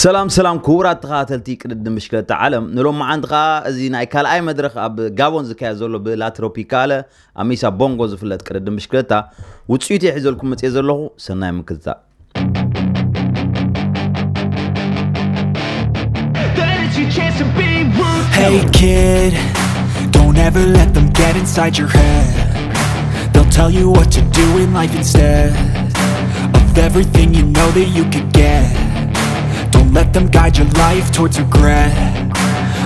سلام سلام كبرات تخاتلتي قد مشكلة عالم نلوم ما عندها زي نايكال أي مدرخ أب جابون زكاة زولو بلا تروبيكالة أميسا بونغو زفلت كرد مشكلة وتسيتي حزولكم متيزلو سنايم مكتا Hey kid, don't ever let them get inside your head They'll tell you what to do in life instead Of everything you know that you could get let them guide your life towards regret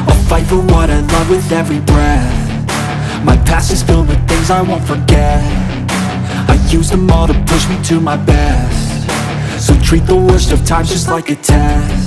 I'll fight for what I love with every breath My past is filled with things I won't forget I use them all to push me to my best So treat the worst of times just like a test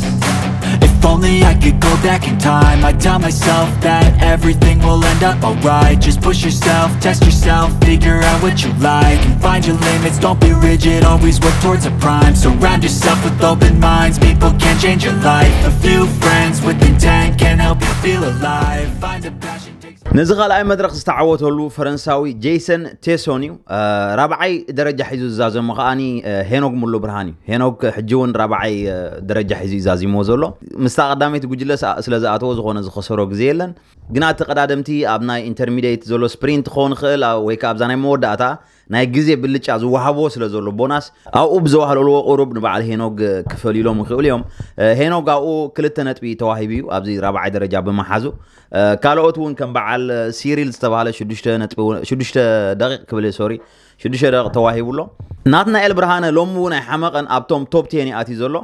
if only I could go back in time I'd tell myself that everything will end up alright Just push yourself, test yourself, figure out what you like And find your limits, don't be rigid, always work towards a prime Surround yourself with open minds, people can change your life A few friends with intent can help you feel alive Find a passion نزي خالاي مدرق استعوته لو فرنساوي جيسون تيسونيو آه رابعي درجة حيزو الزازي مقاني آه هينوك ملو برهاني هينوك حجون رابعي آه، درجة حيزو الزازي موزولو مستقدامي تقول جلس اسلاز اتوز غونا زي خسرو قزيلا قنات قدادمتي انترميديت زولو سبرينت خون خيل ويك مور داتا ናይ ግዜ ብልጫ ዝወሃቦ ስለ ዘሎ ቦናስ ኣብኡ ብዝዋህለልዎ ቁሩብ ንበዓል ሄኖግ ክፈልዩሎም ይኽእሉ እዮም ሄኖግ ኣብኡ ክልተ ነጥቢ ተዋሂቡ እዩ ኣብዚ ራብዓይ ደረጃ ብምሓዙ ካልኦት እውን ከም በዓል ሲሪል ዝተባሃለ ሽዱሽተ ደቂቕ ክብል ሶሪ ሽዱሽተ ደቂቕ ተዋሂቡሎ ናትናኤል ብርሃነ ሎሚ እውን ናይ ሓመቐን ኣብቶም ቶፕ ቴን ኣትዩ ዘሎ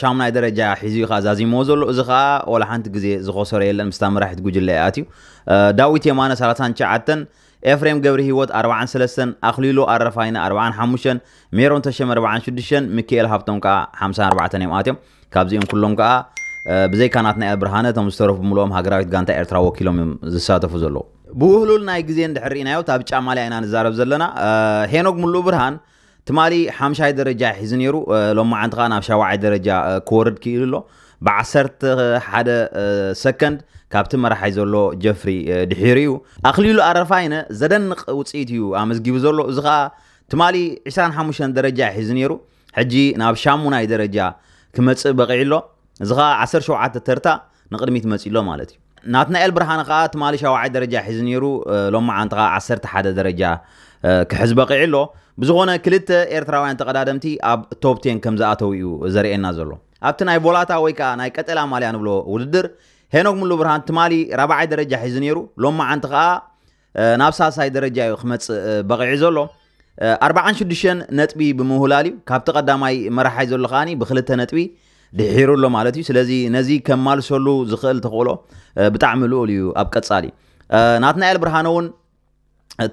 ሻሙናይ ደረጃ ሒዙ ከዓ ዛዚሞዎ ዘሎ እዚ ከዓ ወላ ሓንቲ ግዜ ዝኸሰረ የለን ምስታ መራሒት ጉጅለ ኣትዩ ዳዊት የማነ 39 ኤፍሬም ገብረ ህይወት 43 ኣኽሊሉ ኣረፋይነ 45 ሜሮን ተሸመ 46 ሚካኤል ሃብቶም ከዓ 54 እዮም ኣትዮም ካብዚኦም ኩሎም ከዓ ብዘይካ ናትናኤል ብርሃነ እቶም ዝተረፉ ብምልኦም ሃገራዊት ጋንታ ኤርትራ ወኪሎም እዮም ዝሳተፉ ዘለዉ ብውህሉል ናይ ግዜ እንድሕር ርኢናዮ ታብ ጫማ ላይ ኢና ንዛረብ ዘለና ሄኖክ ሙሉእ ብርሃን ትማሊ ሓምሻይ ደረጃ ሒዙ ነይሩ ሎማዓንቲ ከዓ ናብ ሻባዓይ ደረጃ ክወርድ ክኢሉ ኣሎ ብ1ሰርተ ሓደ ሰከንድ ካብቲ መራሓይ ዘሎ ጀፍሪ ድሒሩ እዩ ኣኽሊሉ ኣረፋይነ ዘደንቕ ውፅኢት እዩ ኣመስጊቡ ዘሎ እዚ ከዓ ትማሊ 25 ደረጃ ሒዙ ነይሩ ሕጂ ናብ ሻሙናይ ደረጃ ክመፅእ በቂዕ ኣሎ እዚ ከዓ 17 ተርታ ንቅድሚት መፂ ኣሎ ማለት እዩ ናትናኤል ብርሃነ ከዓ ትማሊ ሻዋዓይ ደረጃ ሒዙ ነይሩ ሎማዓንቲ ከዓ 11 ደረጃ ክሕዝ በቂዕ ኣሎ ብዝኾነ ክልተ ኤርትራውያን ተቀዳደምቲ ኣብ ቶፕ 10 ከም ዝኣተው እዩ ዘርእየና ዘሎ أبتن أي بولاتا ويكا ناي كتلا مالي أنا بلو وددر هنوك ملو برهان تمالي ربع درجة حزنيرو لما عنتقا نابسا ساي درجة خمس بقي عزولو أربعة شدشن نتبي بمهلالي كابت قدامي مرحي زول خاني بخلتها نتبي دحيرو له مالتي سلازي نزي كمال سولو زخل تقولو بتعملو ليو أبكت سالي ناتنا البرهانون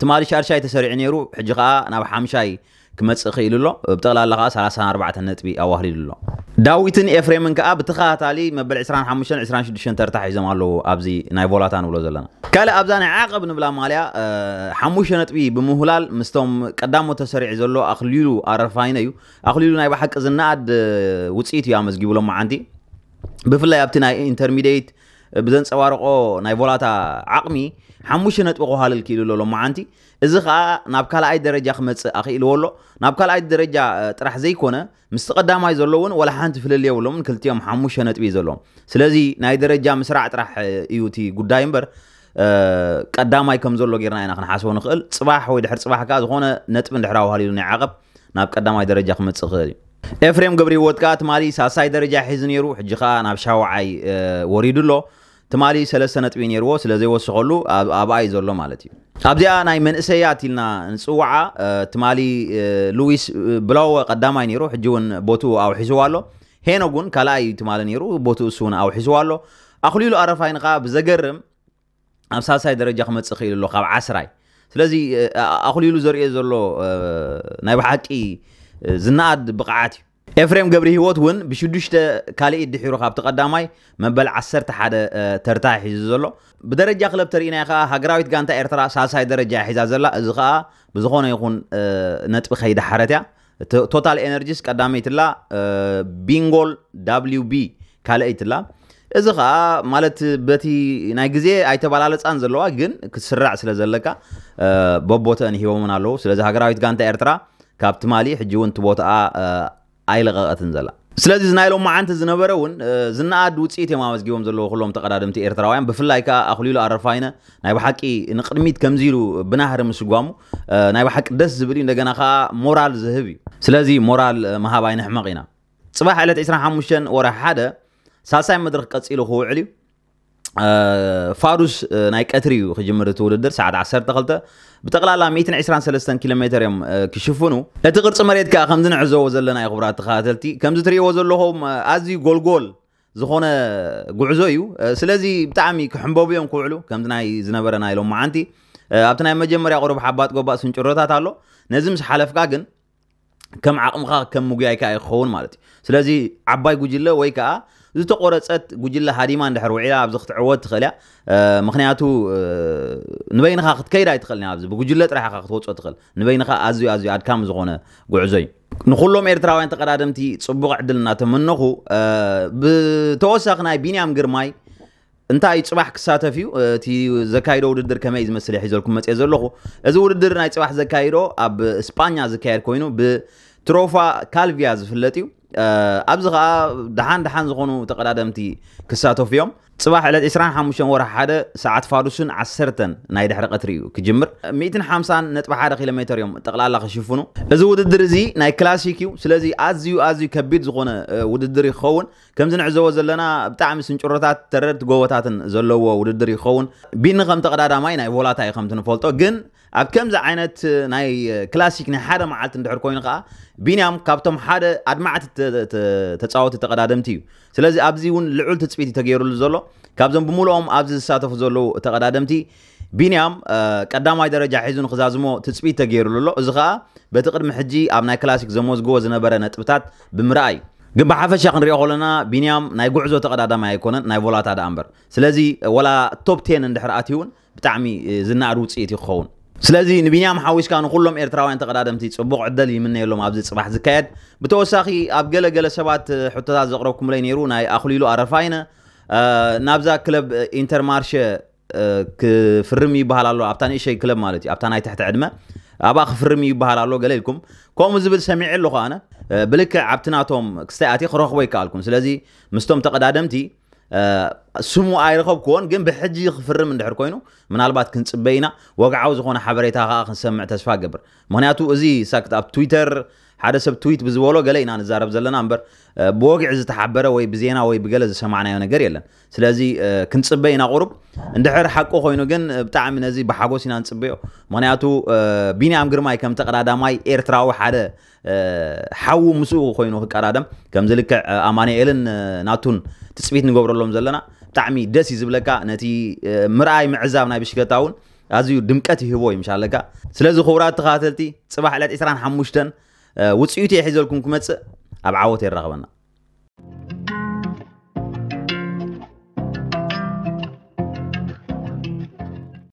ትማሊ ሻርሻይ ተሰሪዑ ነይሩ ሕጂ ከዓ ናብ ሓምሻይ ክመፅእ ክኢሉ ኣሎ ብጠቕላላ ከዓ 34 ነጥቢ ኣዋህሊሉ ኣሎ ዳዊትን ኤፍሬምን ከዓ ብተኸታታሊ መበል 25 26 ተርታ ሒዞም ኣለዉ ኣብዚ ናይ ቦላታ ንብሎ ዘለና ካልእ ኣብዛ ናይ ዓቐብ ንብላ ማልያ ሓሙሽተ ነጥቢ ብምህላል ምስቶም ቀዳሞ ተሰሪዑ ዘሎ ኣኽሊሉ ኣረፋይነ እዩ ኣኽሊሉ ናይ ብሓቂ ዝናኣድ ውፅኢት እዩ ኣመዝጊብሎም መዓንቲ ብፍላይ ኣብቲ ናይ ኢንተርሚድት ብዘንፀባርቆ ናይ ቮላታ ዓቕሚ ሓሙሽተ ነጥቢ ክውሃልል ክኢሉ ዘሎ መዓንቲ እዚ ከዓ ናብ ካልኣይ ደረጃ ክመፅእ ኣኽኢልዎ ኣሎ ናብ ካልኣይ ደረጃ ጥራሕ ዘይኮነ ምስ ተቐዳማይ ዘሎ እውን ወላ ሓንቲ ፍልል የብሎምን ክልቲኦም ሓሙሽተ ነጥቢ እዩ ዘለዎም ስለዚ ናይ ደረጃ ምስራዕ ጥራሕ እዩ እቲ ጉዳይ እምበር ቀዳማይ ከም ዘሎ ጌርና ኢና ክንሓስቦ ንኽእል ፅባሕ ወይ ድሕር ፅባሕ ከዓ ዝኾነ ነጥቢ እንድሕራ ውሃልሉ ናይ ዓቐብ ናብ ቀዳማይ ደረጃ ክመፅእ ክእል እዩ ኤፍሬም ገብረ ሂወት ከዓ ትማሊ ሳሳይ ደረጃ ሒዙ ነይሩ ሕጂ ከዓ ናብ ሻውዓይ ወሪዱ ኣሎ تمالي سلسة نتبين يروا سلزي وسخلو أبعي زلو مالتي أبدي أنا من إسياتي لنا نسوعة تمالي لويس بلاو قدام عين يروح جون بوتو أو حسوالو هنا جون كلاي تمالي نيرو بوتو سونا أو حسوالو أخليلو أرفعين قاب زجرم أم ساساي درجة خمت سخيل اللو قاب عسراي سلزي أخليلو زرئي زلو نايب حقي زناد بقعاتي ኤፍሬም ገብሪ ሂወት እውን ብሽዱሽተ ካልእ ድሒሩ ካብ ተቐዳማይ መበል 11 ተርታ ሒዙ ዘሎ ብደረጃ ክለብ ተርኢናይ ከዓ ሃገራዊት ጋንታ ኤርትራ ሳልሳይ ደረጃ ሒዛ ዘላ እዚ ከዓ ብዝኾነ ይኹን ነጥቢ ከይዳሓረት እያ ቶታል ኤነርጂስ ቀዳመይትላ ቢንጎል ዳብሊው ቢ ካልአይትላ እዚ ከዓ ማለት በቲ ናይ ግዜ ኣይተበላለፃን ዘለዋ ግን ክስራዕ ስለ ዘለካ በቦተአን ሂቦምን ኣለዉ ስለዚ ሃገራዊት ጋንታ ኤርትራ ካብ ትማሊ ሕጂ እውን እቲ ቦታኣ أي لغة تنزل سلازي زنايلو ما عنده زنبرة ون زن عاد وتسيت ما مزجي ومزل لو خلهم تقدر دمتي إرتراوين بفلايكا أخلي له عرفاينا ناي بحكي نقدميت كم زيرو بنهر مش جوامو ناي بحك دس زبدي ندقنا خا مورال ذهبي سلازي مورال ما هباين حمقينا صباح على تيسرا حمشن ورا حدا ساسا مدرك قصيلو هو عليو فاروس ناي قتريو خجمر تولدر ساعه 10 دخلته بتقلالا 123 كيلومتر يم كشفونو اتي قرص مريت كا خمز نعزو زلنا يا خبرات تخاتلتي كمز تريو زلهم ازي غولغول زخونه غعزو يو بتعمي كحمبوب يوم كوعلو كمز ناي زنبر ناي لو معانتي ابتنا مجمر يا قرب حبات غبا سنجرتا تالو نزمس حلفكا كم عقمخا كم مغياي كا يخون مالتي ስለዚ ዓባይ ጉጅለ ወይ ከዓ ዝተቆረፀት ጉጅለ ሃዲማ እንድሕር ውዒላ ኣብዚ ክትዕወት ትኽእል እያ ምክንያቱ ንበይንኻ ክትከይድ ኣይትኽእልኒ ኣብዚ ብጉጅለ ጥራሕኻ ክትወፅኦ ትኽእል ንበይንኻ ኣዝዩ ኣዝዩ ኣድካም ዝኾነ ጉዕዞ እዩ ንኩሎም ኤርትራውያን ተቀዳድምቲ ፅቡቅ ዕድል እናተመነኹ ብተወሳኺ ናይ ቢንያም ግርማይ እንታይ ፅባሕ ክሳተፍ እዩ እቲ ዘካይዶ ውድድር ከመይ ዝመስል ሒዘልኩም መፅአ ዘለኹ እዚ ውድድር ናይ ፅባሕ ዘካይዶ ኣብ እስጳኛ ዝካየድ ኮይኑ ብትሮፋ ካልቪያ ዝፍለጥ እዩ ኣብዚ ከዓ ደሓን ደሓን ዝኾኑ ተቐዳደምቲ ክሳተፍ እዮም ፅባሕ ዕለት 25 ወርሒ ሓደ ሰዓት ፋዱስን 10 ናይ ድሕሪ ቀትሪ እዩ ክጅምር 150.1 ኪሎ ሜትር እዮም ጠቕላላ ክሽፍኑ እዚ ውድድር እዚ ናይ ክላሲክ እዩ ስለዚ ኣዝዩ ኣዝዩ ከቢድ ዝኾነ ውድድር ይክኸውን ከምዚ ንዕዘቦ ዘለና ብጣዕሚ ስንጭሮታት ተረድቲ ጎቦታትን ዘለዎ ውድድር ይኸውን ቢኒ ከም ተቐዳዳማይ ናይ ቮላታ እዩ ከምቲ ንፈልጦ ግን اب كمز عينت ناي كلاسيك ني حدا معلت ندحر كوين خا بينام كابتم حدا ادمعت تتصاوت تقدادمتي سلزي ابزي ون لعل تصبيتي تغيرو لزلو كابزم بمولوم ابزي ساتف زلو تقدادمتي بينام قداماي درجه حيزون خزازمو تصبيتي تغيرو لو ازغا بتقد محجي اب ناي كلاسيك زموز غوز نبره نطبطات بمراي جن بحافش يا خنري أقولنا بينيام ناي جوزو تقد عدم هيكون ناي ولا تعد أمبر سلزي ولا توب تين عند حرقاتيون بتعمي زنا عروض سيتي خون سلازي نبيني عم حاويس كانوا كلهم إيرتراوي أنت قدام تيجي صبغ عدلي مني يلوم عبد الصباح زكاد بتوسخي أبجلا جلا سبات حتى هذا زقروكم لين يرونا أخلي له عرفينا آه نابزا كلب إنتر مارش آه كفرمي بهالالو أبتان إيش كلب مالتي أبتان أي تحت عدمة أبا خفرمي بهالالو قال لكم كوم زبد سمع اللغة أنا آه بلك عبتناتهم كستاتي خروخ ويكالكم سلازي مستوم تقدام تيجي سمو ايرخوب كون جنب حجي خفر من دحر كوينو من البات كنت بينا وقع عاوز خونا حبريتا خا خنسمع تسفا قبر مهنياتو ازي ساكت اب تويتر ሓደ ሰብ ትዊት ብዝበሎ ገለ ኢና ንዛረብ ዘለና እምበር ብወግዒ ዝተሓበረ ወይ ብዜና ወይ ብገለ ዝሰማዕናዮ ነገር የለን ስለዚ ክንፅበ ኢና ቁሩብ እንድሕር ሓቂ ኮይኑ ግን ብጣዕሚ ነዚ ብሓጎስ ኢና ንፅበዮ ምክንያቱ ቢንያም ግርማይ ከም ተቀዳዳማይ ኤርትራዊ ሓደ ሓዊ ምስኡ ኮይኑ ክቀዳደም ከምዚ ልክዕ ኣማኒኤልን ናቱን ትፅቢት ንገብረሎም ዘለና ብጣዕሚ ደስ እዩ ዝብለካ ነቲ ምርኣይ ምዕዛብ ናይ ብሽከታ እውን ኣዝዩ ድምቀት ይህቦ ይምሻለካ ስለዚ ክቡራት ተኸታተልቲ ፅባሕ ዕለት 25 ውፅኢቱ የሒዘልኩም ክመፅእ ኣብ ዓወት ይራኸበና